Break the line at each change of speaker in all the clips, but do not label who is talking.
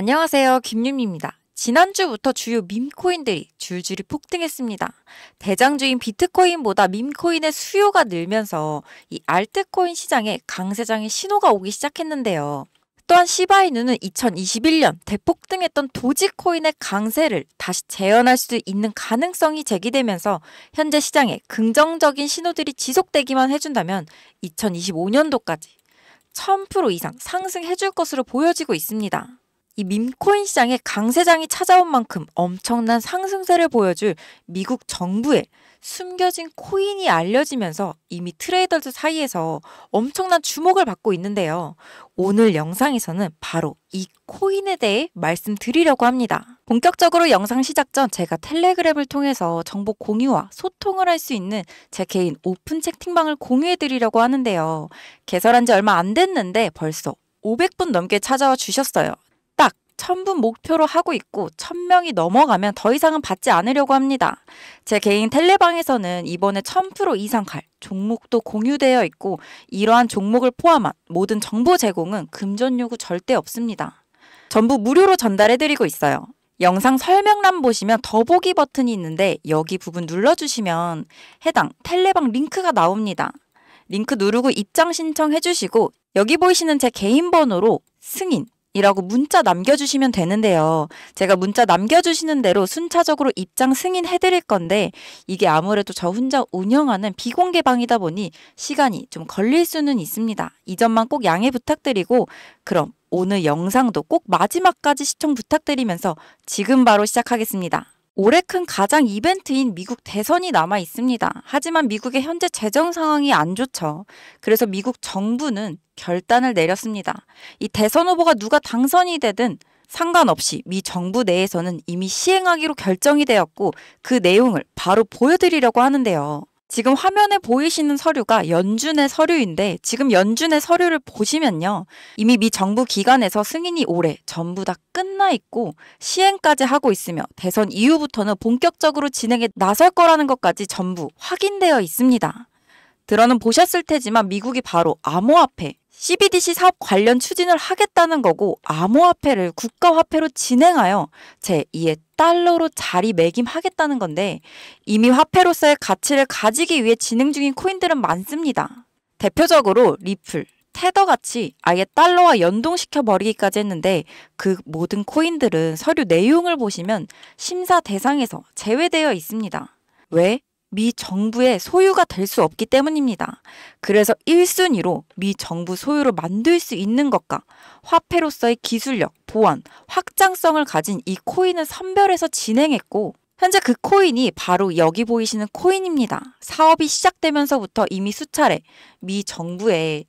안녕하세요. 김유미입니다. 지난주부터 주요 밈코인들이 줄줄이 폭등했습니다. 대장주인 비트코인보다 밈코인의 수요가 늘면서 이 알트코인 시장에 강세장의 신호가 오기 시작했는데요. 또한 시바이누는 2021년 대폭등했던 도지코인의 강세를 다시 재현할 수 있는 가능성이 제기되면서 현재 시장에 긍정적인 신호들이 지속되기만 해준다면 2025년도까지 1000% 이상 상승해줄 것으로 보여지고 있습니다. 이 밈코인 시장에 강세장이 찾아온 만큼 엄청난 상승세를 보여줄 미국 정부의 숨겨진 코인이 알려지면서 이미 트레이더들 사이에서 엄청난 주목을 받고 있는데요. 오늘 영상에서는 바로 이 코인에 대해 말씀드리려고 합니다. 본격적으로 영상 시작 전 제가 텔레그램을 통해서 정보 공유와 소통을 할 수 있는 제 개인 오픈 채팅방을 공유해 드리려고 하는데요. 개설한 지 얼마 안 됐는데 벌써 500분 넘게 찾아와 주셨어요. 1 0 0 0분 목표로 하고 있고 1 0 0 0명이 넘어가면 더 이상은 받지 않으려고 합니다. 제 개인 텔레방에서는 이번에 1000% 이상 갈 종목도 공유되어 있고 이러한 종목을 포함한 모든 정보 제공은 금전 요구 절대 없습니다. 전부 무료로 전달해드리고 있어요. 영상 설명란 보시면 더보기 버튼이 있는데 여기 부분 눌러주시면 해당 텔레방 링크가 나옵니다. 링크 누르고 입장 신청해주시고 여기 보이시는 제 개인 번호로 승인 이라고 문자 남겨주시면 되는데요. 제가 문자 남겨주시는 대로 순차적으로 입장 승인해드릴 건데 이게 아무래도 저 혼자 운영하는 비공개 방이다 보니 시간이 좀 걸릴 수는 있습니다. 이 점만 꼭 양해 부탁드리고 그럼 오늘 영상도 꼭 마지막까지 시청 부탁드리면서 지금 바로 시작하겠습니다. 올해 큰 가장 이벤트인 미국 대선이 남아 있습니다. 하지만 미국의 현재 재정 상황이 안 좋죠. 그래서 미국 정부는 결단을 내렸습니다. 이 대선 후보가 누가 당선이 되든 상관없이 미 정부 내에서는 이미 시행하기로 결정이 되었고 그 내용을 바로 보여드리려고 하는데요. 지금 화면에 보이시는 서류가 연준의 서류인데 지금 연준의 서류를 보시면요. 이미 미 정부 기관에서 승인이 올해 전부 다 끝나 있고 시행까지 하고 있으며 대선 이후부터는 본격적으로 진행에 나설 거라는 것까지 전부 확인되어 있습니다. 드러는 보셨을 테지만 미국이 바로 암호화폐, CBDC 사업 관련 추진을 하겠다는 거고 암호화폐를 국가화폐로 진행하여 제2의 달러로 자리매김하겠다는 건데 이미 화폐로서의 가치를 가지기 위해 진행 중인 코인들은 많습니다. 대표적으로 리플, 테더같이 아예 달러와 연동시켜버리기까지 했는데 그 모든 코인들은 서류 내용을 보시면 심사 대상에서 제외되어 있습니다. 왜? 미 정부의 소유가 될 수 없기 때문입니다. 그래서 1순위로 미 정부 소유로 만들 수 있는 것과 화폐로서의 기술력, 보안, 확장성을 가진 이 코인을 선별해서 진행했고 현재 그 코인이 바로 여기 보이시는 코인입니다. 사업이 시작되면서부터 이미 수차례 미정부의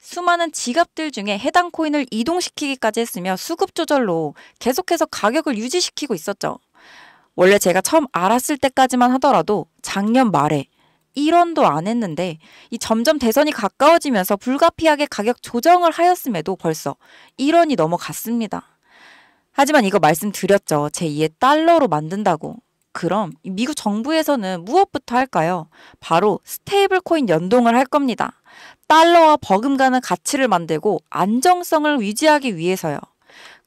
수많은 지갑들 중에 해당 코인을 이동시키기까지 했으며 수급 조절로 계속해서 가격을 유지시키고 있었죠. 원래 제가 처음 알았을 때까지만 하더라도 작년 말에 1원도 안 했는데 이 점점 대선이 가까워지면서 불가피하게 가격 조정을 하였음에도 벌써 1원이 넘어갔습니다. 하지만 이거 말씀드렸죠. 제2의 달러로 만든다고. 그럼 미국 정부에서는 무엇부터 할까요? 바로 스테이블 코인 연동을 할 겁니다. 달러와 버금가는 가치를 만들고 안정성을 유지하기 위해서요.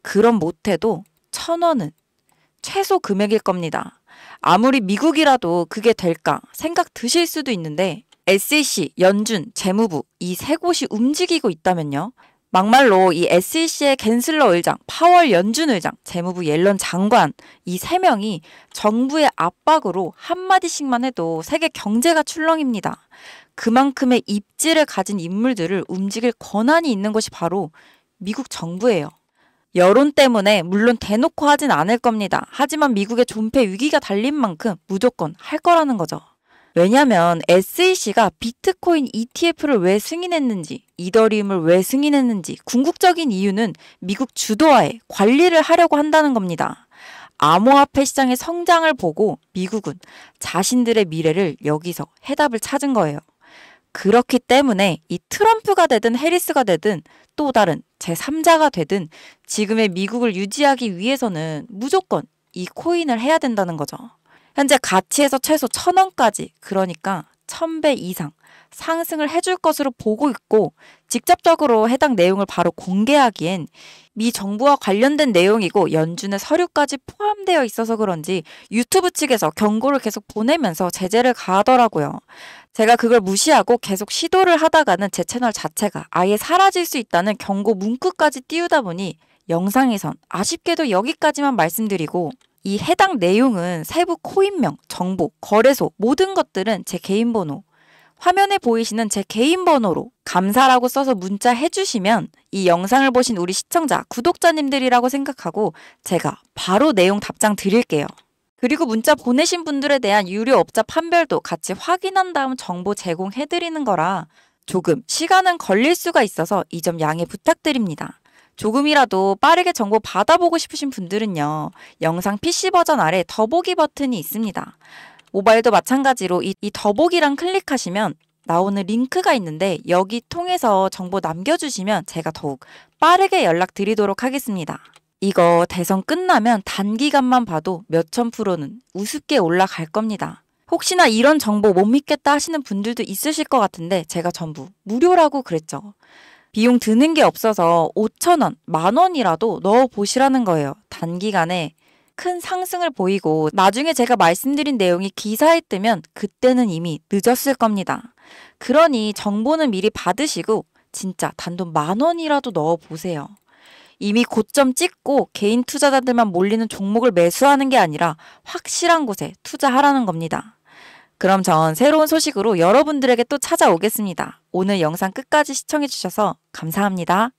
그럼 못해도 천 원은 최소 금액일 겁니다. 아무리 미국이라도 그게 될까 생각 드실 수도 있는데 SEC, 연준, 재무부 이 세 곳이 움직이고 있다면요. 막말로 이 SEC의 갠슬러 의장, 파월 연준 의장, 재무부 옐런 장관 이 세 명이 정부의 압박으로 한마디씩만 해도 세계 경제가 출렁입니다. 그만큼의 입지를 가진 인물들을 움직일 권한이 있는 것이 바로 미국 정부예요. 여론 때문에 물론 대놓고 하진 않을 겁니다. 하지만 미국의 존폐 위기가 달린 만큼 무조건 할 거라는 거죠. 왜냐면 SEC가 비트코인 ETF를 왜 승인했는지, 이더리움을 왜 승인했는지 궁극적인 이유는 미국 주도하에 관리를 하려고 한다는 겁니다. 암호화폐 시장의 성장을 보고 미국은 자신들의 미래를 여기서 해답을 찾은 거예요. 그렇기 때문에 이 트럼프가 되든 해리스가 되든 또 다른 제3자가 되든 지금의 미국을 유지하기 위해서는 무조건 이 코인을 해야 된다는 거죠. 현재 가치에서 최소 1 0 0 0원까지 그러니까 1 0 0 0배 이상 상승을 해줄 것으로 보고 있고 직접적으로 해당 내용을 바로 공개하기엔 미 정부와 관련된 내용이고 연준의 서류까지 포함되어 있어서 그런지 유튜브 측에서 경고를 계속 보내면서 제재를 가하더라고요. 제가 그걸 무시하고 계속 시도를 하다가는 제 채널 자체가 아예 사라질 수 있다는 경고 문구까지 띄우다 보니 영상에선 아쉽게도 여기까지만 말씀드리고 이 해당 내용은 세부 코인명, 정보, 거래소 모든 것들은 제 개인 번호 화면에 보이시는 제 개인 번호로 감사라고 써서 문자 해주시면 이 영상을 보신 우리 시청자, 구독자님들이라고 생각하고 제가 바로 내용 답장 드릴게요. 그리고 문자 보내신 분들에 대한 유료 업자 판별도 같이 확인한 다음 정보 제공해드리는 거라 조금 시간은 걸릴 수가 있어서 이 점 양해 부탁드립니다. 조금이라도 빠르게 정보 받아보고 싶으신 분들은요. 영상 PC 버전 아래 더보기 버튼이 있습니다. 모바일도 마찬가지로 이, 이 더보기란 클릭하시면 나오는 링크가 있는데 여기 통해서 정보 남겨주시면 제가 더욱 빠르게 연락드리도록 하겠습니다. 이거 대선 끝나면 단기간만 봐도 몇천 프로는 우습게 올라갈 겁니다. 혹시나 이런 정보 못 믿겠다 하시는 분들도 있으실 것 같은데 제가 전부 무료라고 그랬죠. 비용 드는 게 없어서 5천원, 만원이라도 넣어 보시라는 거예요. 단기간에 큰 상승을 보이고 나중에 제가 말씀드린 내용이 기사에 뜨면 그때는 이미 늦었을 겁니다. 그러니 정보는 미리 받으시고 진짜 단돈 만원이라도 넣어 보세요. 이미 고점 찍고 개인 투자자들만 몰리는 종목을 매수하는 게 아니라 확실한 곳에 투자하라는 겁니다. 그럼 전 새로운 소식으로 여러분들에게 또 찾아오겠습니다. 오늘 영상 끝까지 시청해주셔서 감사합니다.